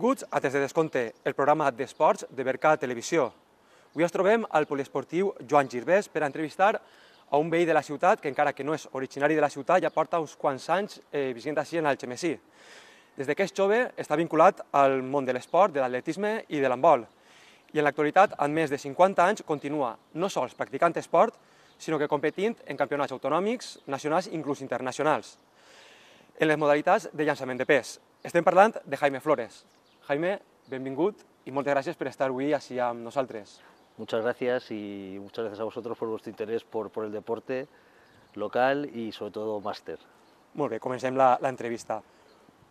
Benvinguts a Des de Descompte, el programa d'esports de Berca Televisió. Avui ens trobem al poliesportiu Joan Girbès per a entrevistar a un veí de la ciutat que encara que no és originari de la ciutat ja porta uns quants anys eh, vivint així en el Xemessí. Des que és jove està vinculat al món de l'esport, de l'atletisme i de l'handbol. I en l'actualitat, amb més de 50 anys, continua no sols practicant esport, sinó que competint en campionats autonòmics, nacionals i inclús internacionals en les modalitats de llançament de pes. Estem parlant de Jaime Flores. Jaime, benvingut y muchas gracias por estar hoy així amb nosotros. Muchas gracias y muchas gracias a vosotros por vuestro interés por, el deporte local y sobre todo máster. la la la entrevista.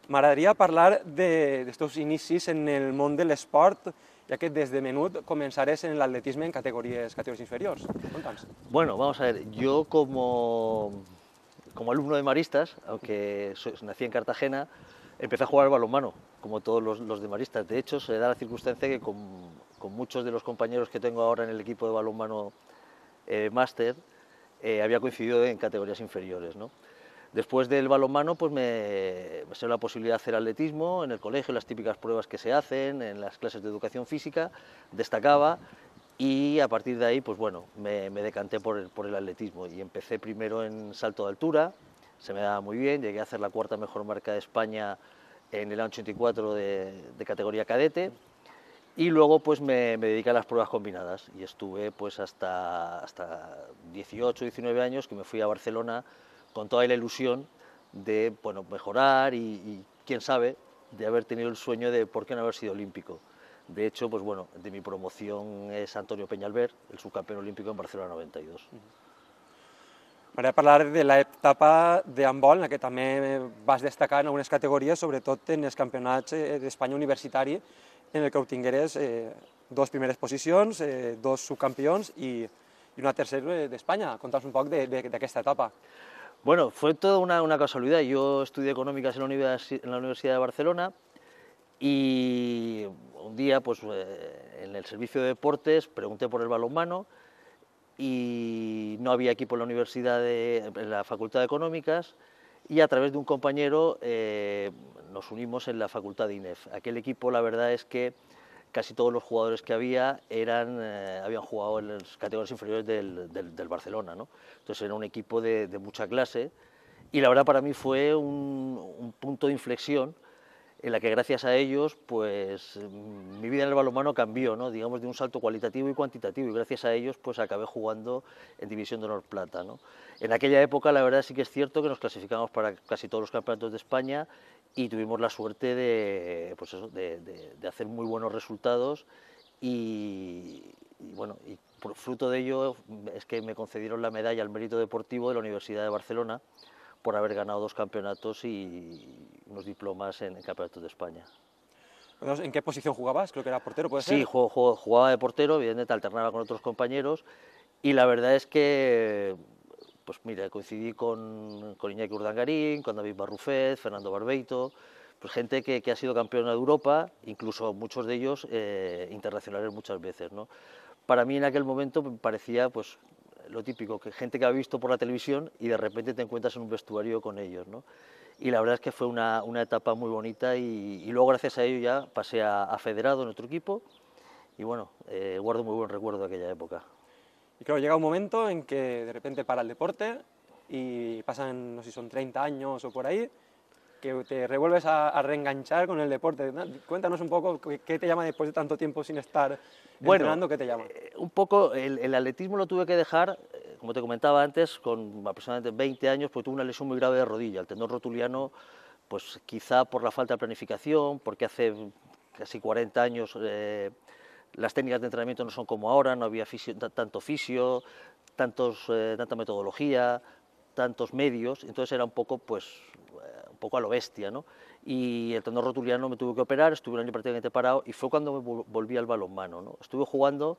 hablar hablar de estos inicios en el mundo del sport, ya que desde menudo comenzaréis en el atletismo en categorías, categorías inferiores. Cuéntanos. Bueno, vamos a ver, yo como, como alumno de maristas, aunque nací en Cartagena, empecé a jugar balonmano, como todos los, los, de maristas. De hecho, se da la circunstancia que con, muchos de los compañeros que tengo ahora en el equipo de balonmano eh, máster, eh, había coincidido en categorías inferiores. Después del balonmano, pues me, me la posibilidad de hacer atletismo en el colegio, las típicas pruebas que se hacen, en las clases de educación física, destacaba y a partir de ahí, pues bueno, me, decanté por el, por el atletismo y empecé primero en salto de altura, se me daba muy bien, llegué a hacer la cuarta mejor marca de España en el año 84 de, categoría cadete y luego pues me, dediqué a las pruebas combinadas y estuve pues hasta, hasta 18, 19 años que me fui a Barcelona con toda la ilusión de bueno, mejorar y, quién sabe de haber tenido el sueño de por qué no haber sido olímpico. De hecho, pues bueno, de mi promoción es Antonio Peñalver, el subcampeón olímpico en Barcelona 92. M'agradaria parlar de l'etapa d'handbol, en què que també vas destacar en algunes categories, sobretot en els campionats eh, d'Espanya universitari, en el que obtingueres eh, dos primeres posicions, eh, dos subcampions i, i una tercera eh, d'Espanya. Conta'ns un poc de, de, etapa. Bueno, fue toda una, una casualidad. Yo estudié económicas en la, Universidad, en la Universidad de Barcelona y un día, pues, eh, en el servicio de deportes, pregunté por el balonmano y no había equipo en la universidad, en la Facultad de Económicas, y a través de un compañero eh, nos unimos en la Facultad de INEF. Aquel equipo, la verdad es que casi todos los jugadores que había eran, eh, habían jugado en las categorías inferiores del, Barcelona. ¿no? Entonces era un equipo de, mucha clase y la verdad para mí fue un punto de inflexión en la que gracias a ellos, pues mm, mi vida en el balonmano cambió, digamos, de un salto cualitativo y cuantitativo, y gracias a ellos, pues acabé jugando en División de Honor Plata. En aquella época, la verdad sí que es cierto que nos clasificamos para casi todos los campeonatos de España y tuvimos la suerte de, pues hacer muy buenos resultados y, bueno, por fruto de ello es que me concedieron la medalla al mérito deportivo de la Universidad de Barcelona, por haber ganado dos campeonatos y unos diplomas en el Campeonato de España. ¿En qué posición jugabas? Creo que era portero, ¿puede ser? Sí, jugaba, de portero, evidentemente alternaba con otros compañeros y la verdad es que, pues mira, coincidí con, con Iñaki Urdangarín, con David Barrufet, Fernando Barbeito, pues gente que, ha sido campeona de Europa, incluso muchos de ellos eh, internacionales muchas veces. ¿no? Para mí en aquel momento me parecía pues, lo típico, que gente que ha visto por la televisión y de repente te encuentras en un vestuario con ellos. Y la verdad es que fue una, etapa muy bonita y, luego gracias a ello ya pasé a, Federado en otro equipo y bueno, eh, guardo muy buen recuerdo de aquella época. Y claro, llega un momento en que de repente para el deporte y pasan, no sé si son 30 años o por ahí, que te revuelves a, reenganchar con el deporte. Cuéntanos un poco qué te llama después de tanto tiempo sin estar entrenando, qué te llama. Eh, un poco el, atletismo lo tuve que dejar, eh, como te comentaba antes, con aproximadamente 20 años, porque tuve una lesión muy grave de rodilla, el tendón rotuliano, pues quizá por la falta de planificación, porque hace casi 40 años eh, las técnicas de entrenamiento no son como ahora, no había tanto fisio, tantos, tanta metodología, tantos medios, entonces era un poco pues poco a lo bestia, ¿no? Y el tendón rotuliano me tuvo que operar, estuve un año prácticamente parado y fue cuando me volví al balonmano, ¿no? Estuve jugando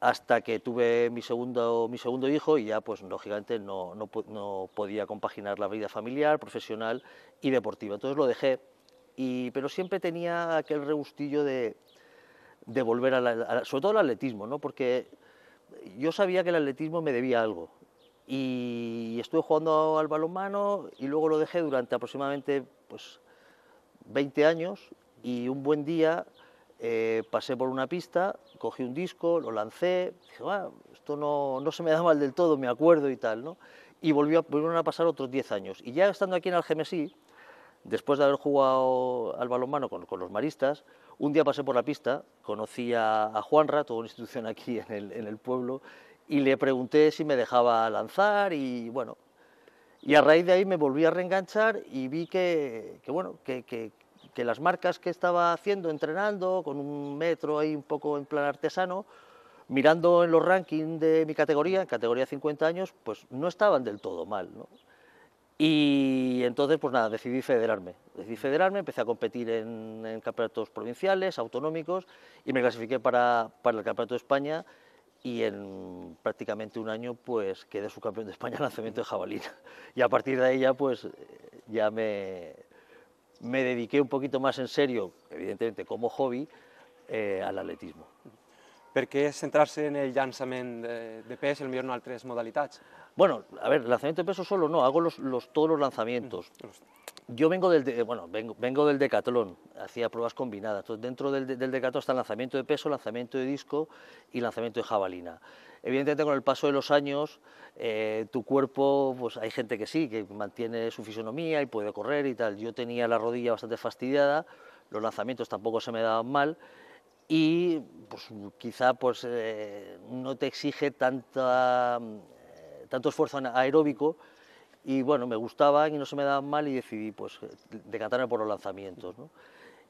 hasta que tuve mi segundo, mi segundo hijo y ya, pues lógicamente, no, no, no podía compaginar la vida familiar, profesional y deportiva. Entonces lo dejé, y, pero siempre tenía aquel regustillo de, de volver, sobre todo al atletismo, ¿no? Porque yo sabía que el atletismo me debía algo, y estuve jugando al balonmano y luego lo dejé durante aproximadamente pues, 20 años y un buen día eh, pasé por una pista, cogí un disco, lo lancé, dije, esto no, se me da mal del todo, me acuerdo y tal, ¿no? Y volvió, volvieron a pasar otros 10 años. Y ya estando aquí en Algemesí, después de haber jugado al balonmano con, los maristas, un día pasé por la pista, conocí a, a Juanra, toda una institución aquí en el, en el pueblo, y le pregunté si me dejaba lanzar y bueno, y a raíz de ahí me volví a reenganchar y vi que, bueno, que, las marcas que estaba haciendo, entrenando, con un metro ahí un poco en plan artesano, mirando en los rankings de mi categoría, en categoría 50 años, pues no estaban del todo mal, Y entonces, pues nada, decidí federarme. Decidí federarme, empecé a competir en, en campeonatos provinciales, autonómicos, y me clasifiqué para, para el Campeonato de España y en prácticamente un año, pues quedé subcampeón de España en lanzamiento de jabalina. Y a partir de ahí ya, pues, ya me, me dediqué un poquito más en serio, evidentemente como hobby, eh, al atletismo. ¿Por qué centrarse en el lanzamiento de, de pes el tres en modalidades? Bueno, a ver, lanzamiento de peso solo no, hago los, todos los lanzamientos. Mm, Yo vengo del, eh, bueno, vengo, vengo, del decatlón, hacía pruebas combinadas. Entonces, dentro del, del decatlón está lanzamiento de peso, lanzamiento de disco y lanzamiento de jabalina. Evidentemente con el paso de los años, eh, tu cuerpo, pues hay gente que sí, que mantiene su fisonomía y puede correr y tal. Yo tenía la rodilla bastante fastidiada, los lanzamientos tampoco se me daban mal y pues, quizá pues, eh, no te exige tanta, eh, tanto esfuerzo aeróbico y bueno, me gustaban y no se me daban mal y decidí pues decantarme por los lanzamientos.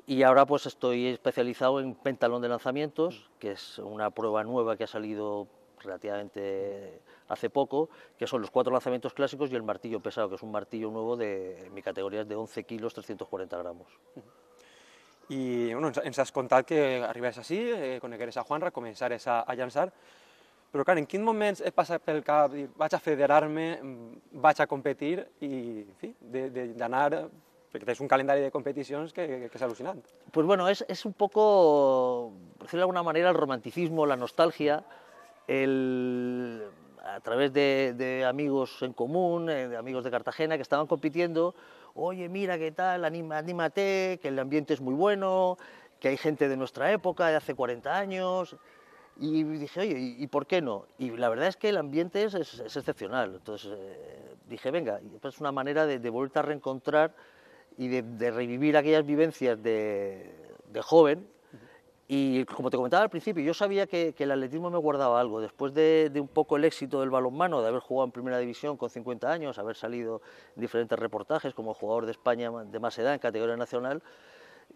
Y ahora pues estoy especializado en pantalón de lanzamientos, que es una prueba nueva que ha salido relativamente hace poco, que son los cuatro lanzamientos clásicos y el martillo pesado, que es un martillo nuevo de mi categoría es de 11 kilos 340 gramos. Y bueno, ens, has contat que arribes així, eh, eres a Juanra, començares a, a pero claro, en qué momentos vas a federarme, mm, vas a competir y en de porque es un calendario de competiciones que, es alucinante. Pues bueno, es, es un poco, por decirlo de alguna manera, el romanticismo, la nostalgia, a través de, amigos en común, eh, de amigos de Cartagena que estaban compitiendo, oye, mira qué tal, anima, anímate, que el ambiente es muy bueno, que hay gente de nuestra época, de hace 40 años. Y dije, oye, ¿y, por qué no? Y la verdad es que el ambiente es, excepcional. Entonces eh, dije, venga, pues es una manera de, de volver a reencontrar y de, revivir aquellas vivencias de joven y como te comentaba al principio, yo sabía que, el atletismo me guardaba algo. Después de, un poco el éxito del balonmano, de haber jugado en primera división con 50 años, haber salido en diferentes reportajes como jugador de España de más edad en categoría nacional,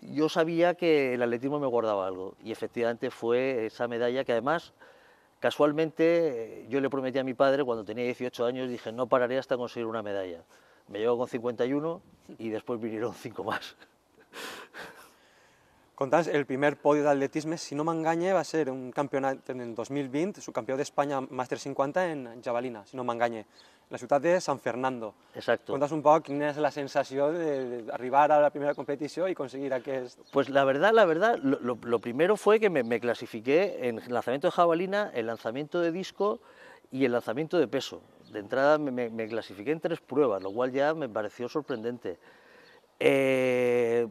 yo sabía que el atletismo me guardaba algo. Y efectivamente fue esa medalla que además, casualmente, yo le prometí a mi padre cuando tenía 18 años, dije, no pararé hasta conseguir una medalla. Me llevo con 51 y después vinieron cinco más. Contás el primer podio de atletismo, si no me engañe va a ser un campeonato en el 2020, de España Master 50 en Jabalina, si no me engañe la ciudad de San Fernando. Exacto. Contás un poco quién es la sensación de arribar a la primera competición y conseguir es Pues la verdad, la verdad, lo, primero fue que me, clasifiqué en lanzamiento de jabalina, el lanzamiento de disco y el lanzamiento de peso. De entrada me, clasifiqué en tres pruebas, lo cual ya me pareció sorprendente. Eh,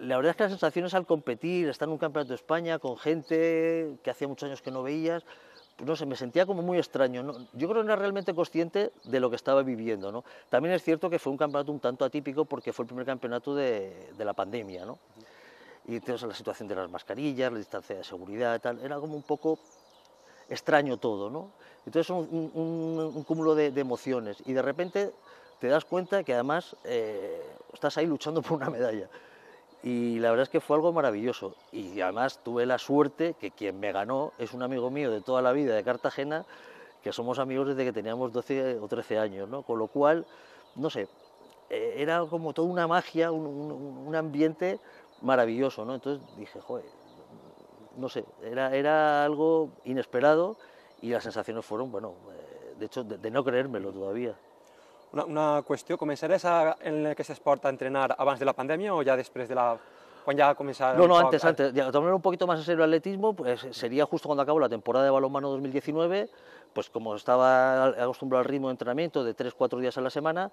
la verdad es que las sensaciones al competir, estar en un campeonato de España con gente que hacía muchos años que no veías, pues no sé, me sentía como muy extraño. Yo creo que no era realmente consciente de lo que estaba viviendo. ¿no? También es cierto que fue un campeonato un tanto atípico porque fue el primer campeonato de, de la pandemia. ¿no? Y entonces la situación de las mascarillas, la distancia de seguridad, tal. Era como un poco extraño todo, ¿no? Entonces un, un, cúmulo de, emociones y de repente te das cuenta que además eh, estás ahí luchando por una medalla y la verdad es que fue algo maravilloso. Y además tuve la suerte que quien me ganó es un amigo mío de toda la vida de Cartagena, que somos amigos desde que teníamos 12 o 13 años, Con lo cual, no sé, e, era como toda una magia, un, ambiente maravilloso, ¿no? Entonces dije, joder, no sé, era, era algo inesperado y las sensaciones fueron, bueno, eh, de hecho, de no creérmelo todavía. Una, una qüestió, en a, en se exporta a entrenar antes de la pandemia o ya después de la... quan No, no, antes, antes. tomar un poquito más en serio el atletismo, pues sería justo cuando acabó la temporada de balonmano 2019, pues como estaba acostumbrado al ritmo de entrenamiento de 3-4 días a la semana,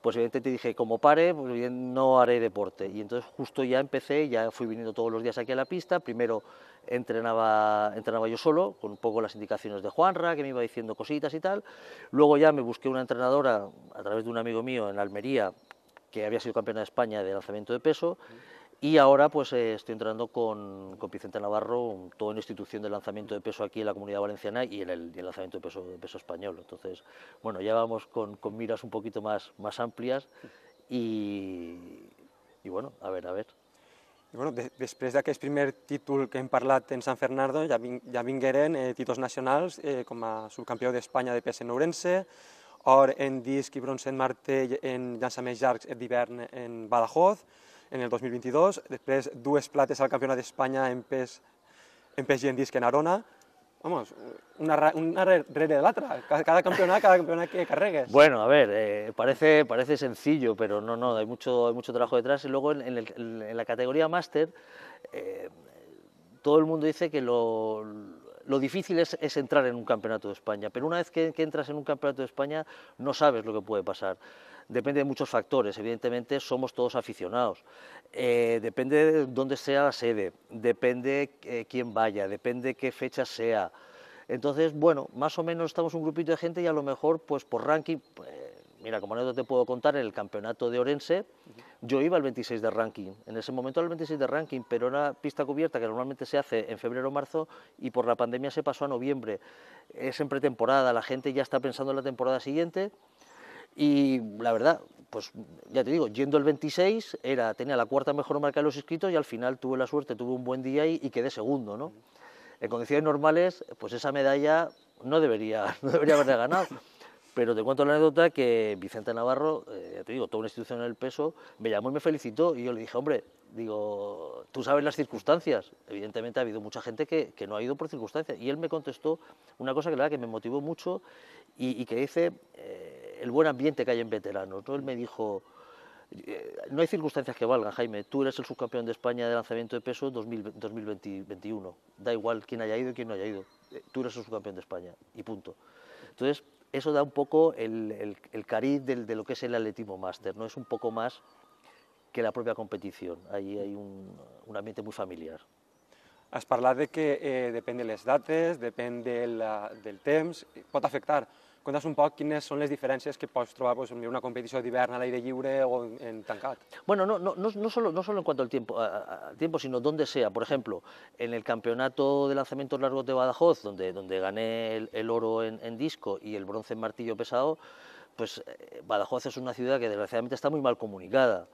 pues evidentemente dije, como pare, pues, bien, no haré deporte. Y entonces justo ya empecé, ya fui viniendo todos los días aquí a la pista, primero entrenaba, entrenaba yo solo, con un poco las indicaciones de Juanra, que me iba diciendo cositas y tal. Luego ya me busqué una entrenadora a través de un amigo mío en Almería, que había sido campeona de España de lanzamiento de peso. Y ahora pues eh, estoy entrando con, con, Vicente Navarro, toda una institución de lanzamiento de peso aquí en la Comunidad Valenciana y en el, lanzamiento de peso, de peso español. Entonces, bueno, ya vamos con, con miras un poquito más, más amplias y y bueno, a ver, a ver. después bueno, de, aquel primer título que hem parlat en San Fernando, ya vin, ja vingueren eh, títols nacionals eh, com a de peso en Ourense, or en disc y bronce en Marte, en llançaments llargs d'hivern en Badajoz, en el 2022, después dos plates al de España en pes, en pes y en Disque en Arona, Vamos, una, una de la cada campeonato, cada campeonato que carregues. Bueno, a ver, eh, parece, parece sencillo, pero no, no, hay mucho, mucho trabajo detrás. Y luego en, la categoría máster, eh, todo el mundo dice que lo, lo difícil es, entrar en un campeonato de España, pero una vez que, entras en un campeonato de España no sabes lo que puede pasar. Depende de muchos factores, evidentemente somos todos aficionados, eh, depende de dónde sea la sede, depende eh, quién vaya, depende qué fecha sea. Entonces, bueno, más o menos estamos un grupito de gente y a lo mejor, pues por ranking, pues, mira, como anécdota te puedo contar, en el campeonato de Orense, yo iba al 26 de ranking. En ese momento era 26 de ranking, pero era pista cubierta que normalmente se hace en febrero o marzo y por la pandemia se pasó a noviembre. Es en pretemporada, la gente ya está pensando en la temporada siguiente y la verdad, pues ya te digo, yendo el 26 era, tenía la cuarta mejor marca de los inscritos y al final tuve la suerte, tuve un buen día y, y quedé segundo, En condiciones normales, pues esa medalla no debería, no debería haberla ganado. Pero te cuento la anécdota que Vicente Navarro, eh, te digo, toda una institución en el peso, me llamó y me felicitó y yo le dije, hombre, digo, tú sabes las circunstancias. Evidentemente ha habido mucha gente que, no ha ido por circunstancias. Y él me contestó una cosa que la verdad que me motivó mucho y, que dice eh, el buen ambiente que hay en veteranos. ¿no? Él me dijo, eh, no hay circunstancias que valgan, Jaime. Tú eres el subcampeón de España de lanzamiento de peso 2021. Da igual quién haya ido y quién no haya ido. Tú eres el subcampeón de España y punto. Entonces, eso da un poco el, el, cariz de lo que es el atletismo máster, ¿no? Es un poco más que la propia competición. Ahí hay un, ambiente muy familiar. Has hablado de que eh, las de depende dates, depende del temps, puede afectar Cuéntanos un poco, quiénes son las diferencias que puedes trobar pues, en una competición Iberna al aire de libre o en, tancat. Bueno, no, no, no, solo, no solo en cuanto al tiempo, tiempo, sino donde sea. Por ejemplo, en el campeonato de lanzamientos largos de Badajoz, donde, donde gané el, oro en, disco y el bronce en martillo pesado, pues eh, Badajoz es una ciudad que desgraciadamente está muy mal comunicada.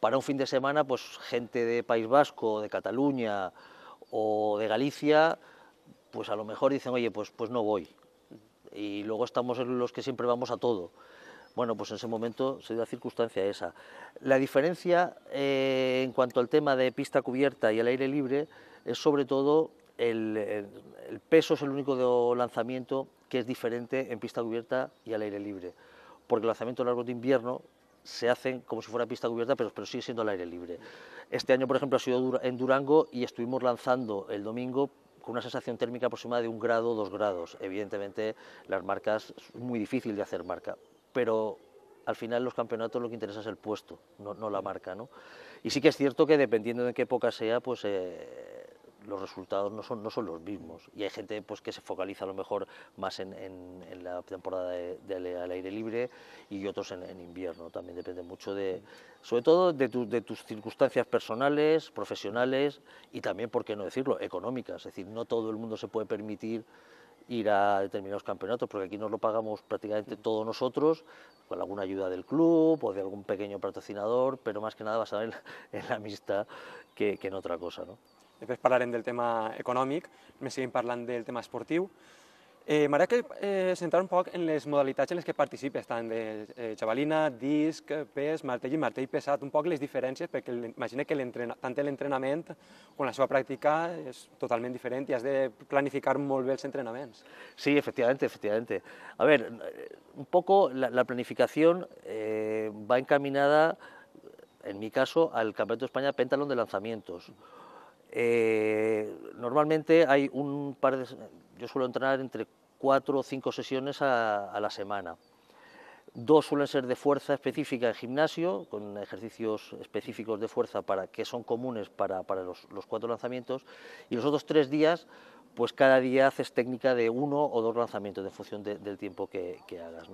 Para un fin de semana, pues gente de País Vasco, de Cataluña o de Galicia, pues a lo mejor dicen, oye, pues, pues no voy y luego estamos los que siempre vamos a todo. Bueno, pues en ese momento se dio la circunstancia esa. La diferencia eh, en cuanto al tema de pista cubierta y al aire libre es sobre todo el, peso es el único lanzamiento que es diferente en pista cubierta y al aire libre, porque el lanzamiento largo de invierno se hacen como si fuera pista cubierta, pero, pero sigue siendo al aire libre. Este año, por ejemplo, ha sido en Durango y estuvimos lanzando el domingo con una sensación térmica aproximada de un grado, o dos grados. Evidentemente, las marcas, es muy difícil de hacer marca, pero al final los campeonatos lo que interesa es el puesto, no, la marca. ¿no? Y sí que es cierto que dependiendo de qué época sea, pues eh, los resultados no son, no son los mismos. Y hay gente pues, que se focaliza a lo mejor más en, la temporada del de, aire libre y otros en, invierno. También depende mucho de, sobre todo de, de, tus circunstancias personales, profesionales y también, por qué no decirlo, económicas. Es decir, no todo el mundo se puede permitir ir a determinados campeonatos, porque aquí nos lo pagamos prácticamente mm. todos nosotros, con alguna ayuda del club o de algún pequeño patrocinador, pero más que nada basado en la, en la amistad que, que en otra cosa. ¿no? Després parlarem del tema económico, me siguen parlant del tema esportiu. Eh, que eh, centrar un poco en las modalidades en las que participes, están de eh, javelina, disc, pes, martell i martell pesat, un poco les diferencias, porque imagina que el entrenamiento com la seva práctica es totalmente diferente i has de planificar molt bé els entrenaments. Sí, efectivamente, efectivamente. A ver, un poco la, planificación eh, va encaminada, en mi caso, al Campeonato de España Pentalón de Lanzamientos, eh, normalmente hay un par de... Yo suelo entrenar entre cuatro o cinco sesiones a, la semana. Dos suelen ser de fuerza específica en gimnasio, con ejercicios específicos de fuerza para, que son comunes para, los, cuatro lanzamientos. Y los otros tres días, pues cada día haces técnica de uno o dos lanzamientos de función del tiempo que, hagas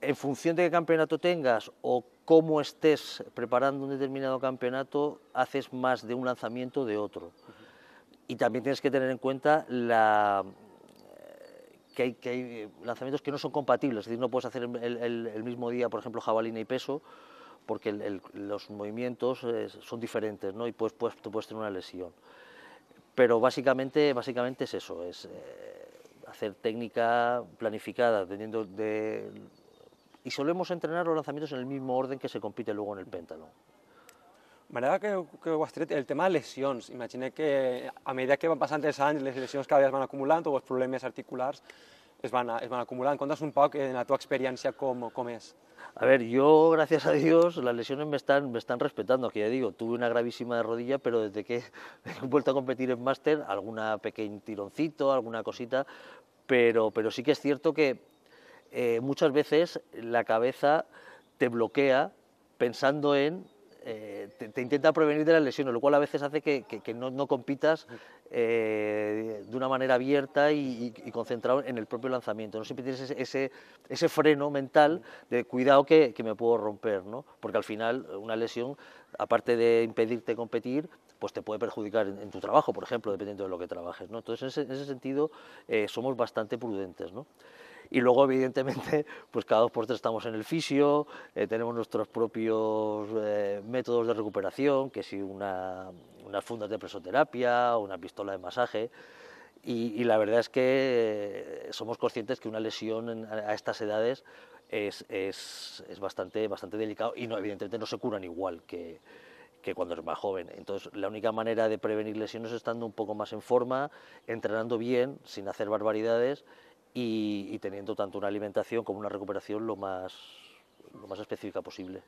en función de qué campeonato tengas o cómo estés preparando un determinado campeonato, haces más de un lanzamiento de otro. Y también tienes que tener en cuenta eh, que hay, eh, lanzamientos que no son compatibles, es decir, no puedes hacer el, mismo día, por ejemplo, jabalina y peso, porque los movimientos eh, son diferentes ¿no? y puedes, puedes, puedes tener una lesión. Pero básicamente, básicamente es eso, es hacer técnica planificada, dependiendo de y solemos entrenar los lanzamientos en el mismo orden que se compite luego en el pentatlón. da que, que el tema de lesiones, imaginé que a medida que van pasando los años, las lesiones cada vez van acumulando, los problemas articulares es van, acumulando. van un poco en tu experiencia, ¿cómo es? A ver, yo, gracias a Dios, las lesiones me están, me están respetando, que ya digo, tuve una gravísima de rodilla, pero desde que he vuelto a competir en máster, alguna pequeño tironcito, alguna cosita, pero, pero sí que es cierto que eh, muchas veces la cabeza te bloquea pensando en eh, te, intenta prevenir de las lesiones, lo cual a veces hace que, no, compitas eh, de una manera abierta y, y, concentrado en el propio lanzamiento. No siempre tienes ese, freno mental de cuidado que, me puedo romper, porque al final una lesión, aparte de impedirte competir, pues te puede perjudicar en, tu trabajo, por ejemplo, dependiendo de lo que trabajes. Entonces, en ese, sentido, somos bastante prudentes y luego evidentemente pues cada dos por tres estamos en el fisio, eh, tenemos nuestros propios eh, métodos de recuperación, que si una, unas fundas de presoterapia, o una pistola de masaje, y, la verdad es que eh, somos conscientes que una lesión a estas edades es, es, es, bastante, bastante delicado y no, evidentemente no se curan igual que, que cuando es más joven. Entonces, la única manera de prevenir lesiones es estando un poco más en forma, entrenando bien, sin hacer barbaridades y, teniendo tanto una alimentación como una recuperación lo más, lo más específica posible.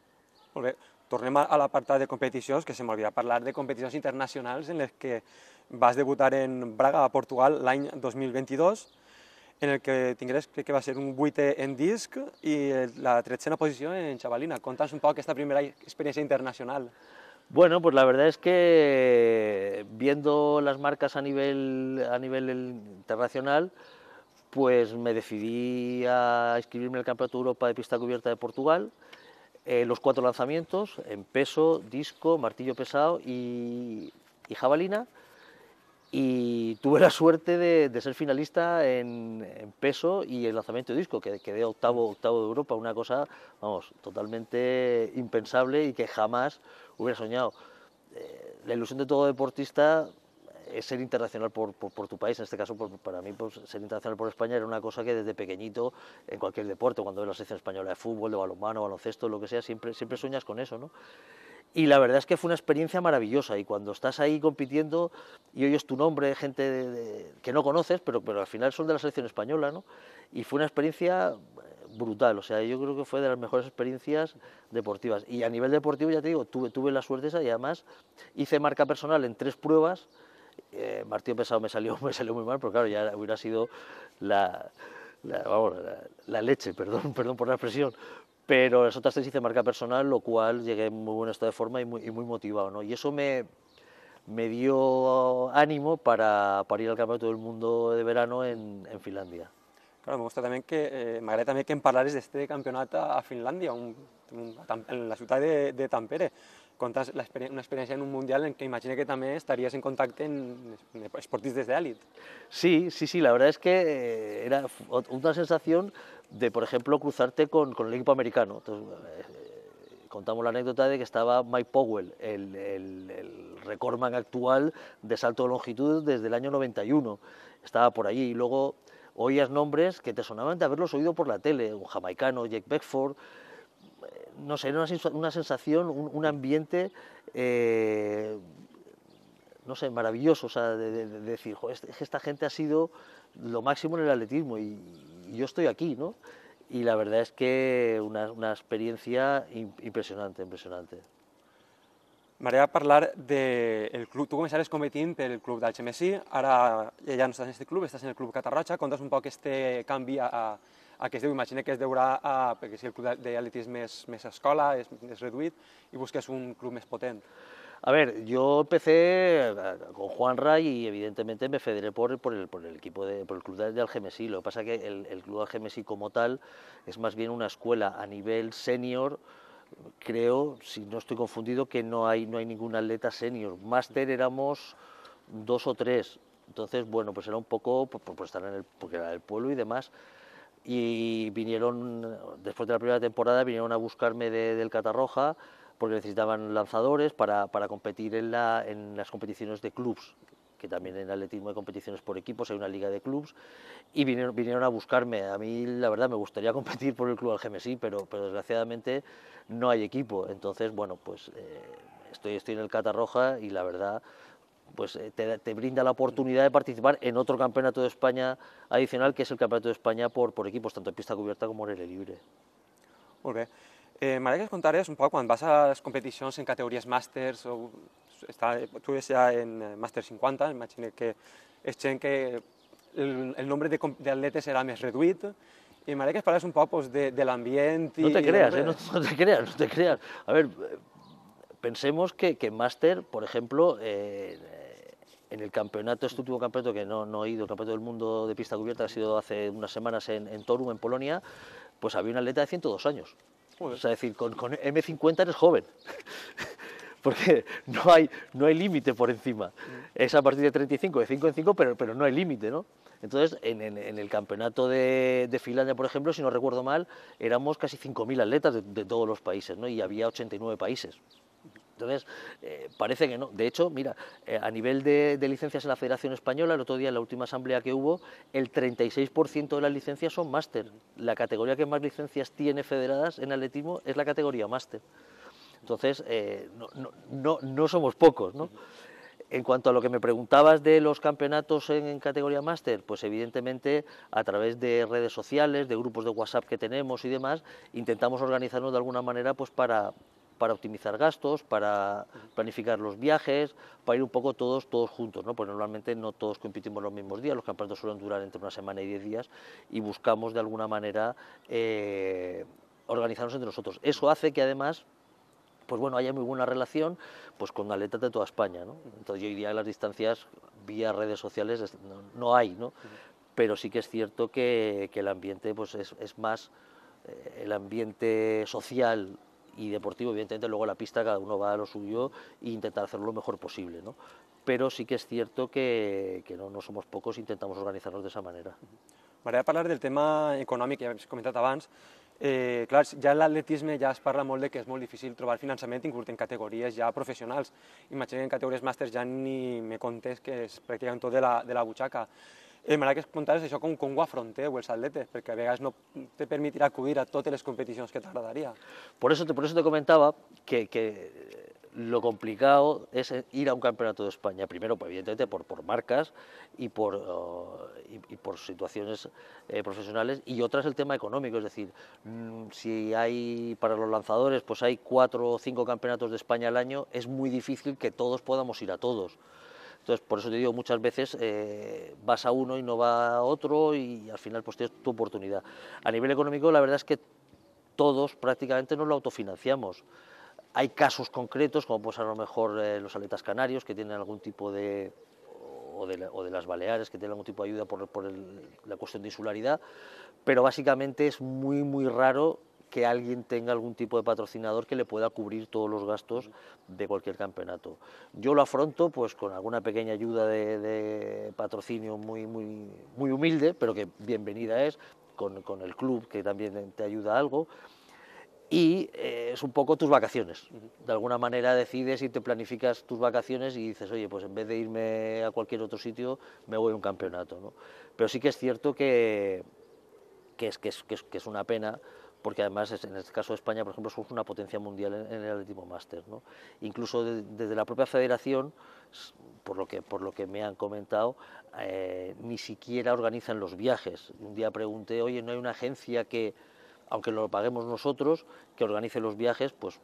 Muy Torne a a parte de competiciones, que se me olvidó hablar de competiciones internacionales, en las que vas a debutar en Braga, a Portugal, año 2022, en el que te crec que va a ser un buite en disc y la tretzena posición en Chavalina. Contanos un poco esta primera experiencia internacional. Bueno, pues la verdad es que viendo las marcas a nivel, a nivel internacional, pues me decidí a inscribirme en el Campeonato Europa de Pista Cubierta de Portugal. Eh, los cuatro lanzamientos, en peso, disco, martillo pesado y, jabalina. Y tuve la suerte de, ser finalista en, peso y el lanzamiento de disco, que quedé octavo, octavo de Europa, una cosa, vamos, totalmente impensable y que jamás hubiera soñado. Eh, la ilusión de todo deportista eh, ser internacional por, por, tu país, en este caso para mí pues, ser internacional por España era una cosa que desde pequeñito, en cualquier deporte, cuando ves la selección española de fútbol, de balonmano, baloncesto, lo que sea, siempre, siempre sueñas con eso, ¿no? Y la verdad es que fue una experiencia maravillosa y cuando estás ahí compitiendo y oyes tu nombre, gente que no conoces, pero, pero al final son de la selección española, ¿no? Y fue una experiencia eh, brutal, o sea, yo creo que fue de las mejores experiencias deportivas. Y a nivel deportivo, ya te digo, tuve, tuve la suerte esa y además hice marca personal en tres pruebas eh, Martín Pesado me salió, me salió muy mal, pero claro, ya hubiera sido la, la, leche, perdón, perdón por la expresión, pero las otras tres hice marca personal, lo cual llegué muy buen estado de forma y muy, motivado, ¿no? Y eso me, me dio ánimo para, para, ir al Campeonato del Mundo de Verano en, Finlandia. Claro, me gusta también que, eh, me también que en parlares de este campeonato a Finlandia, en la ciudad de Tampere contas una experiencia en un Mundial en que imaginé que también estarías en contacto en esportistas de élite. Sí, sí, sí, la verdad es que eh, era una sensación de, por ejemplo, cruzarte con, el equipo americano. Eh, contamos la anécdota de que estaba Mike Powell, el, el recordman actual de salto de longitud desde el año 91. Estaba por allí y luego oías nombres que te sonaban de haberlos oído por la tele, un jamaicano, Jake Beckford, no sé, era una, sensación, un, ambiente, eh, no sé, maravilloso, o sea, de, decir, esta gente ha sido lo máximo en el atletismo y, yo estoy aquí, ¿no? Y la verdad es que una, experiencia impresionante, impresionante. a hablar del de club. Tu començaves competint el club del HMSI, ahora ya no estás en este club, estás en el club Catarroja Contes un poco que este cambia a, a que es diu, imagina que es a, perquè si el club de és més, més escola, és, és reduït, i busques un club més potent. A ver, yo empecé eh, con Juan Ray y evidentemente me federé por, por, el, equipo de, club de Algemesí. Lo que pasa es que el, club de Algemesí como tal es más bien una escuela a nivel senior. Creo, si no estoy confundido, que no hay, no hay ningún atleta senior. Máster éramos dos o tres. Entonces, bueno, pues era un poco por, estar en el, porque era el pueblo y demás y vinieron, después de la primera temporada, vinieron a buscarme del Catarroja porque necesitaban lanzadores para, para competir en, la, en las competiciones de clubs que también en atletismo hay competiciones por equipos, hay una liga de clubs, y vinieron, vinieron a buscarme. A mí, la verdad, me gustaría competir por el Club Algemesí, pero, pero desgraciadamente no hay equipo. Entonces, bueno, pues eh, estoy, estoy en el Catarroja y la verdad pues eh, te, brinda la oportunidad de participar en otro campeonato de España adicional, que es el campeonato de España por, por equipos, tanto en pista cubierta como en aire libre. Muy bien, Eh, que es un poco, cuando vas a las competiciones en categorías masters o ya tú en eh, Máster 50, imagino que que el, nombre de atletes era más reduït, y me que es un poco pues, del ambiente. No te creas, eh, no, no, te creas, no te creas. A ver, pensemos que, en Master, por ejemplo, eh, en el campeonato, este último campeonato que no, no, he ido, el campeonato del mundo de pista cubierta, ha sido hace unas semanas en, Torum, en Polonia, pues había un atleta de 102 años. O sea, es decir, con, M50 eres joven. porque no hay, no hay límite por encima. Mm. Es a partir de 35, de 5 en 5, pero, pero no hay límite, ¿no? Entonces, en, el campeonato de, Finlandia, por ejemplo, si no recuerdo mal, éramos casi 5.000 atletas de, de, todos los países, ¿no? Y había 89 países. Entonces, eh, parece que no. De hecho, mira, eh, a nivel de, licencias en la Federación Española, el otro día en la última asamblea que hubo, el 36% de las licencias son máster. La categoría que más licencias tiene federadas en atletismo es la categoría máster. Entonces, eh, no, no, somos pocos, ¿no? En cuanto a lo que me preguntabas de los campeonatos en, categoría máster, pues evidentemente a través de redes sociales, de grupos de WhatsApp que tenemos y demás, intentamos organizarnos de alguna manera pues para, para optimizar gastos, para planificar los viajes, para ir un poco todos, todos juntos, ¿no? Pues normalmente no todos compitimos los mismos días, los campeonatos suelen durar entre una semana y diez días y buscamos de alguna manera eh, organizarnos entre nosotros. Eso hace que además pues bueno, haya muy buena relación pues con atletas de toda España, Entonces yo diría que las distancias vía redes sociales no, hay, ¿no? Pero sí que es cierto que, el ambiente pues es, más, eh, el ambiente social y deportivo, evidentemente luego la pista cada uno va a lo suyo e intentar hacerlo lo mejor posible, ¿no? Pero sí que es cierto que, que no, no somos pocos, intentamos organizarnos de esa manera. a hablar del tema económico ya habéis comentado antes Eh, clar, el atletismo ya es para la de que es muy difícil trobar financiamiento incluso en categorías ya profesionales. Imagínense en categorías masters ya ni me contes que es prácticamente todo de la, de la butxaca me hará que es eso con con un o o el porque porque a no te permitirá acudir a todas las competiciones que te Por eso, te, por eso te comentaba que, lo complicado es ir a un campeonato de España, primero, pues, evidentemente, por, marcas y por, oh, y, por situaciones eh, profesionales, y otra es el tema económico, es decir, mm, si hay para los lanzadores, pues hay cuatro o cinco campeonatos de España al año, es muy difícil que todos podamos ir a todos. Entonces, por eso te digo, muchas veces eh, vas a uno y no va a otro y al final pues tienes tu oportunidad. A nivel económico, la verdad es que todos prácticamente nos lo autofinanciamos. Hay casos concretos, como pues a lo mejor eh, los aletas canarios, que tienen algún tipo de o de, las Baleares, que tienen algún tipo de ayuda por, la cuestión de insularidad, pero básicamente es muy, muy raro que alguien tenga algún tipo de patrocinador que le pueda cubrir todos los gastos de cualquier campeonato. Yo lo afronto pues con alguna pequeña ayuda de, patrocinio muy, muy, muy humilde, pero que bienvenida es, con, el club que también te ayuda algo y eh, es un poco tus vacaciones. De alguna manera decides y te planificas tus vacaciones y dices, oye, pues en vez de irme a cualquier otro sitio, me voy a un campeonato. Pero sí que es cierto que, que, es, que, es, que es una pena porque además en este caso de España, por ejemplo, somos una potencia mundial en, el atletismo máster. Incluso desde la propia federación, por lo que, por lo que me han comentado, eh, ni siquiera organizan los viajes. Un día pregunté, oye, ¿no hay una agencia que, aunque lo paguemos nosotros, que organice los viajes? Pues,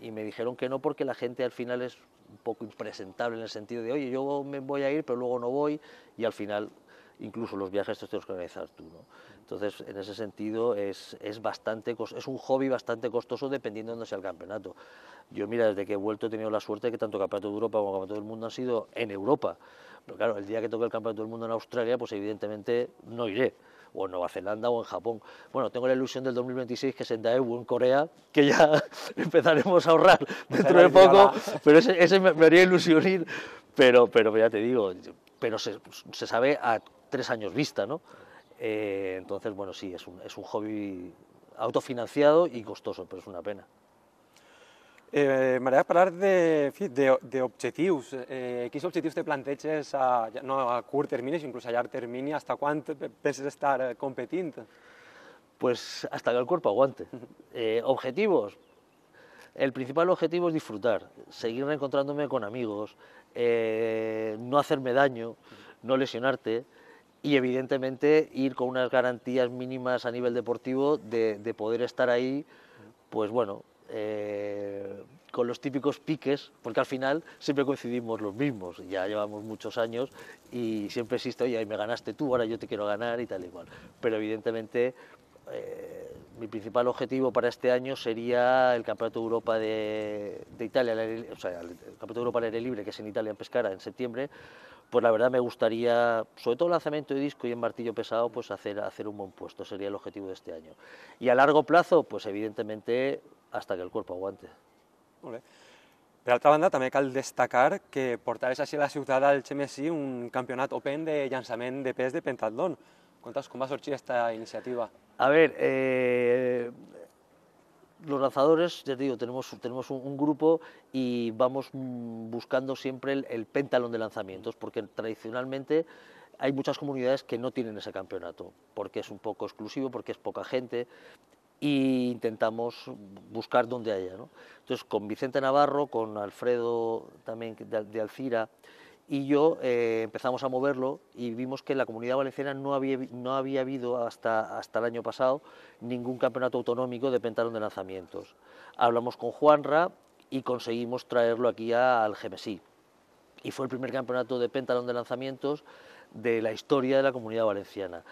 y me dijeron que no, porque la gente al final es un poco impresentable en el sentido de, oye, yo me voy a ir, pero luego no voy, y al final incluso los viajes estos tienes que organizar tú. ¿no? Entonces, en ese sentido, es, es, bastante, es un hobby bastante costoso dependiendo de dónde sea el campeonato. Yo, mira, desde que he vuelto he tenido la suerte de que tanto Campeonato de Europa como Campeonato del Mundo han sido en Europa. Pero claro, el día que toque el Campeonato del Mundo en Australia, pues evidentemente no iré o en Nueva Zelanda o en Japón. Bueno, tengo la ilusión del 2026 que se en en Corea, que ya empezaremos a ahorrar dentro de poco, pero ese, me, haría ilusionir pero, pero ya te digo, pero se, se sabe a tres años vista, ¿no? Eh, entonces, bueno, sí, es un, hobby autofinanciado y costoso, pero es una pena. Eh, de de objetivos. Eh, ¿Qué objetivos te planteges a, no, a curt termini, a llarg termini? Hasta quan penses estar eh, competente? Pues hasta que el cuerpo aguante. Eh, objetivos. El principal objetivo es disfrutar, seguir reencontrándome con amigos, no hacerme daño, no lesionarte, y evidentemente ir con unas garantías mínimas a nivel deportivo de, poder estar ahí, pues bueno, eh, con los típicos piques, porque al final siempre coincidimos los mismos, ya llevamos muchos años y siempre existe, oye, me ganaste tú, ahora yo te quiero ganar y tal y cual. Pero evidentemente eh, mi principal objetivo para este año sería el Campeonato de Europa de, Italia, o sea, el Campeonato de Europa al aire libre, que es en Italia, en Pescara, en septiembre. Pues la verdad me gustaría, sobre todo lanzamiento de disco y en martillo pesado, pues hacer, hacer un buen puesto, sería el objetivo de este año. Y a largo plazo, pues evidentemente, hasta que el cuerpo aguante. Vale. alta Per altra banda, també cal destacar que portaves es a la ciudad, al chemesí un campeonato open de llançament de pes de pentatlón. Contas, con más sorgir esta iniciativa? A ver, eh, los lanzadores, ya te digo, tenemos, un, grupo y vamos mm, buscando siempre el, el de lanzamientos, porque tradicionalmente hay muchas comunidades que no tienen ese campeonato, porque es un poco exclusivo, porque es poca gente, e intentamos buscar donde haya. Entonces, con Vicente Navarro, con Alfredo también de Alcira, y yo eh, empezamos a moverlo y vimos que en la comunidad valenciana no había, no había habido hasta, hasta el año pasado ningún campeonato autonómico de pentalón de lanzamientos. Hablamos con Juanra y conseguimos traerlo aquí a, al GMSI. Y fue el primer campeonato de pentalón de lanzamientos de la historia de la comunidad valenciana.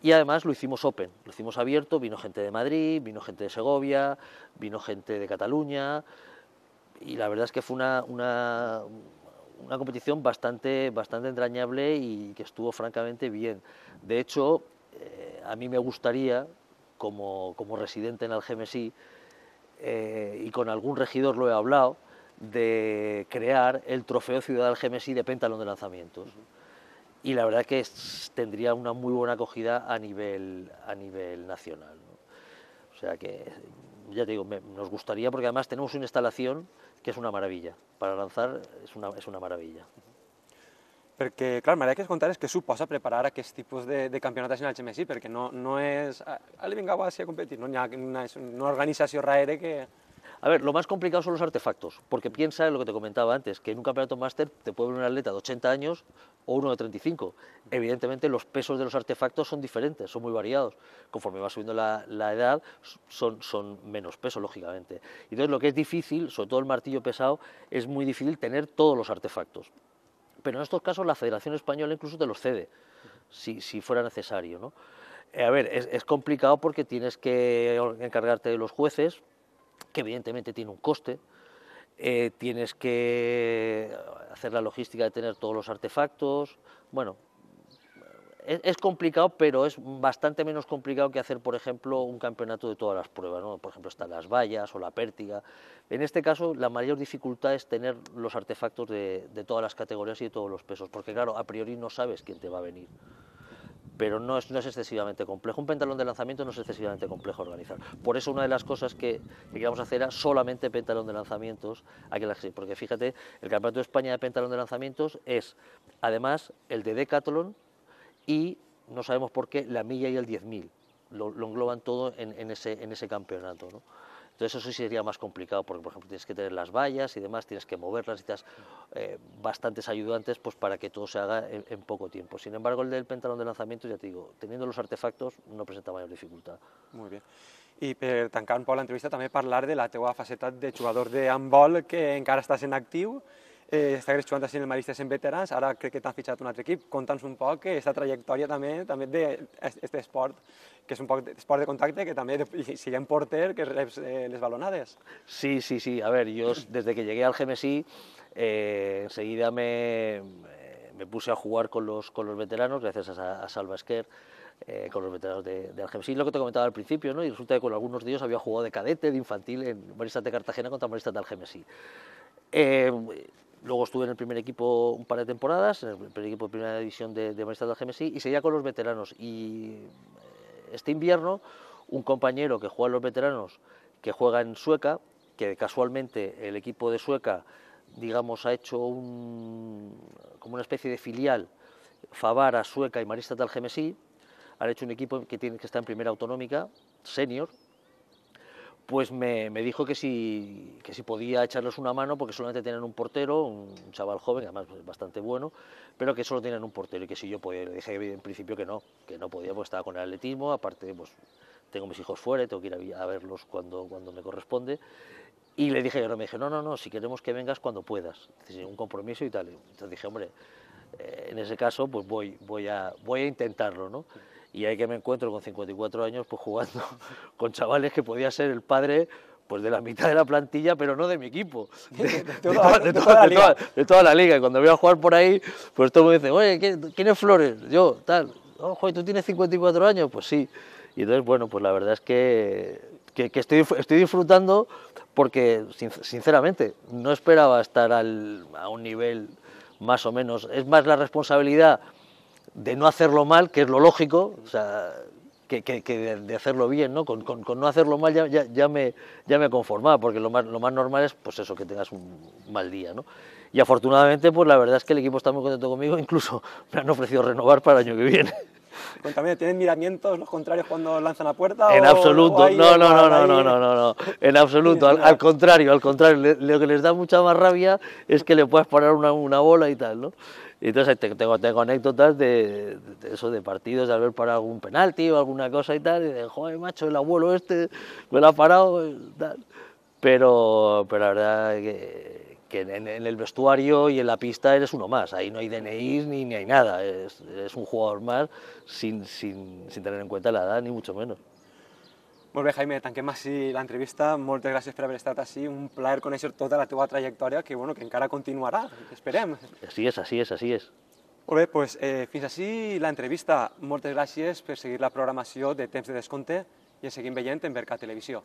Y además lo hicimos open, lo hicimos abierto, vino gente de Madrid, vino gente de Segovia, vino gente de Cataluña, y la verdad es que fue una una competición bastante, bastante entrañable y que estuvo francamente bien. De hecho, eh, a mí me gustaría, como, residente en Algemesí, eh, y con algún regidor lo he hablado, de crear el Trofeo Ciudad Algemesí de Pentalón de Lanzamientos. Y la verdad que tendría una muy buena acogida a nivel, a nivel nacional. O sea que ya te digo, nos gustaría porque además tenemos una instalación que es una maravilla. Para lanzar es una, es una maravilla. porque claro que que es que vas a preparar a qué de, de campeonatos en el GMSI, porque no, no es venga, a competir. No hi no una, una que, a ver, lo más complicado son los artefactos, porque piensa en lo que te comentaba antes, que en un campeonato máster te puede ver un atleta de 80 años o uno de 35. Evidentemente los pesos de los artefactos son diferentes, son muy variados. Conforme va subiendo la, edad, son, son menos pesos, lógicamente. Y Entonces lo que es difícil, sobre todo el martillo pesado, es muy difícil tener todos los artefactos. Pero en estos casos la Federación Española incluso te los cede, si, fuera necesario. ¿no? Eh, a ver, es, es complicado porque tienes que encargarte de los jueces, que evidentemente tiene un coste, eh, tienes que hacer la logística de tener todos los artefactos, bueno, eh, es, complicado, pero es bastante menos complicado que hacer, por ejemplo, un campeonato de todas las pruebas, ¿no? por ejemplo, están las vallas o la pértiga, en este caso la mayor dificultad es tener los artefactos de, de todas las categorías y de todos los pesos, porque claro, a priori no sabes quién te va a venir pero no es, no es excesivamente complejo. Un pantalón de lanzamiento no es excesivamente complejo organizar. Por eso una de las cosas que, que queríamos hacer era solamente pantalón de lanzamientos, porque fíjate, el Campeonato de España de pantalón de lanzamientos es además el de Decathlon y no sabemos por qué la milla y el 10.000. Lo, lo, engloban todo en, ese, en ese campeonato. Entonces eso sí sería más complicado porque, por ejemplo, tienes que tener las vallas y demás, tienes que moverlas, y eh, bastantes ayudantes pues, para que todo se haga en, poco tiempo. Sin embargo, el del pentalón de lanzamiento, ya te digo, teniendo los artefactos no presenta mayor dificultad. Muy bien. Y eh, tan tancar un la entrevista, también hablar de la teua faceta de jugador de handball que encara estás en activo. eh, estàs el el en veterans, ahora creo que te han fichado en otro equipo. Contanos un poco poc aquesta eh, trayectoria también de este sport que es un par de contacto que también siguen porter que es eh, les balonades. Sí, sí, sí. A ver, yo desde que llegué al GMSI eh, enseguida me, eh, me puse a jugar con los, con los veteranos, gracias a, a Salva Esquer, con los veteranos de, GMSI, lo que te comentaba al principio, ¿no? y resulta que con algunos de ellos había jugado de cadete, de infantil, en Marista de Cartagena contra Marista de Gemesi. luego estuve en el primer equipo un par de temporadas, en el primer equipo de primera división de, de del de y seguía con los veteranos, este invierno un compañero que juega en los veteranos, que juega en Sueca, que casualmente el equipo de Sueca, digamos, ha hecho un, como una especie de filial Favara, Sueca y Marista Talgemesí, han hecho un equipo que, tiene, que está en primera autonómica, senior, pues me, dijo que si, si podía echarles una mano, porque solamente tienen un portero, un chaval joven, además pues, bastante bueno, pero que solo tienen un portero y que si yo podía. Le dije en principio que no, que no podía, porque estaba con el atletismo, aparte pues, tengo mis hijos fuera, tengo que ir a, verlos cuando, cuando me corresponde. Y le dije, me dije, no, no, no, si queremos que vengas cuando puedas, sin un compromiso y tal. Entonces dije, hombre, eh, en ese caso, pues voy, voy, a, voy a intentarlo, ¿no? y ahí que me encuentro con 54 años pues jugando con chavales que podía ser el padre pues de la mitad de la plantilla, pero no de mi equipo, de, toda, la liga. Y cuando voy a jugar por ahí, pues todo me dice oye, ¿quién es Flores? Yo, tal. Ojo, oh, ¿tú tienes 54 años? Pues sí. Y entonces, bueno, pues la verdad es que, que, estoy, estoy disfrutando porque, sinceramente, no esperaba estar a un nivel más o menos. Es más la responsabilidad de no hacerlo mal, que es lo lógico, o sea, que, que, de hacerlo bien, ¿no? Con, con, no hacerlo mal ya, ya, me, ya me conformaba, porque lo más, lo más normal es, pues eso, que tengas un mal día, ¿no? Y afortunadamente, pues la verdad es que el equipo está muy contento conmigo, incluso me han ofrecido renovar para el año que viene. también ¿tienen miramientos los contrarios cuando lanzan la puerta? En absoluto, no, no, no, no, no, no, no, en absoluto, al, contrario, al contrario, lo que les da mucha más rabia es que le puedas parar una, una bola y tal, ¿no? Y entonces tengo, tengo anécdotas de, eso, de partidos, de haber parado algún penalti o alguna cosa y tal, y de, joder, macho, el abuelo este me lo ha parado, tal. Pero, pero la verdad que, que en, el vestuario y en la pista eres uno más, ahí no hay DNIs ni, hay nada, es un jugador más sin tener en cuenta la edad, ni mucho menos. Molt bé, Jaime, tanquem així l'entrevista. Moltes gràcies per haver estat així. Un plaer conèixer tota la teva trajectòria, que, bueno, que encara continuarà, esperem. Així és, així és, així és. Molt bé, doncs, eh, fins així l'entrevista. Moltes gràcies per seguir la programació de Temps de Descompte i ens seguim veient en Mercat Televisió.